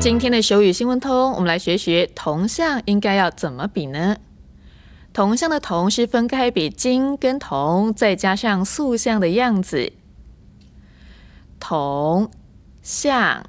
今天的手语新闻通，我们来学学“铜像”应该要怎么比呢？“铜像”的“铜”是分开比“金”跟“铜”，再加上塑像的样子，“铜像”。